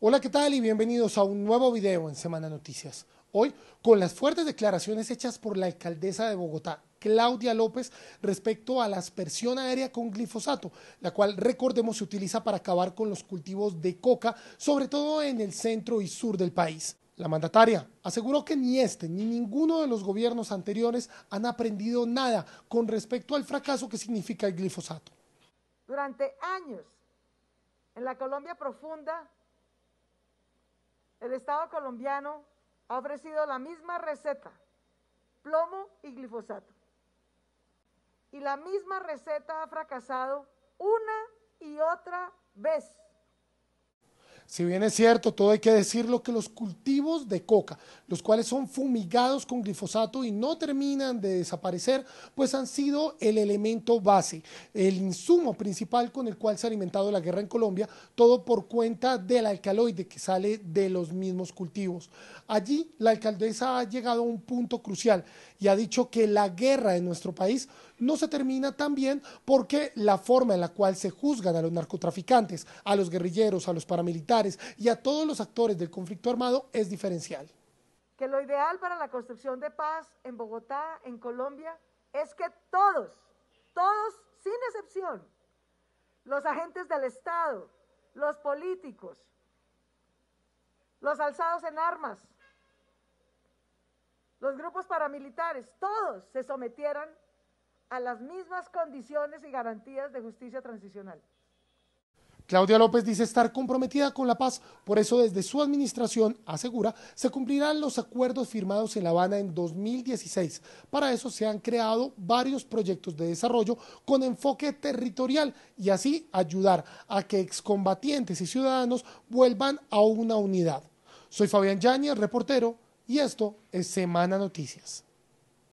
Hola, ¿qué tal? Y bienvenidos a un nuevo video en Semana Noticias. Hoy, con las fuertes declaraciones hechas por la alcaldesa de Bogotá, Claudia López, respecto a la aspersión aérea con glifosato, la cual, recordemos, se utiliza para acabar con los cultivos de coca, sobre todo en el centro y sur del país. La mandataria aseguró que ni este ni ninguno de los gobiernos anteriores han aprendido nada con respecto al fracaso que significa el glifosato. Durante años, en la Colombia profunda, el Estado colombiano ha ofrecido la misma receta, plomo y glifosato. Y la misma receta ha fracasado una y otra vez. Si bien es cierto, todo hay que decirlo que los cultivos de coca, los cuales son fumigados con glifosato y no terminan de desaparecer, pues han sido el elemento base, el insumo principal con el cual se ha alimentado la guerra en Colombia, todo por cuenta del alcaloide que sale de los mismos cultivos. Allí la alcaldesa ha llegado a un punto crucial y ha dicho que la guerra en nuestro país no se termina también porque la forma en la cual se juzgan a los narcotraficantes, a los guerrilleros, a los paramilitares, y a todos los actores del conflicto armado es diferencial. Que lo ideal para la construcción de paz en Bogotá, en Colombia, es que todos, todos sin excepción, los agentes del Estado, los políticos, los alzados en armas, los grupos paramilitares, todos se sometieran a las mismas condiciones y garantías de justicia transicional. Claudia López dice estar comprometida con la paz, por eso desde su administración asegura se cumplirán los acuerdos firmados en La Habana en 2016. Para eso se han creado varios proyectos de desarrollo con enfoque territorial y así ayudar a que excombatientes y ciudadanos vuelvan a una unidad. Soy Fabián Yáñez, reportero, y esto es Semana Noticias.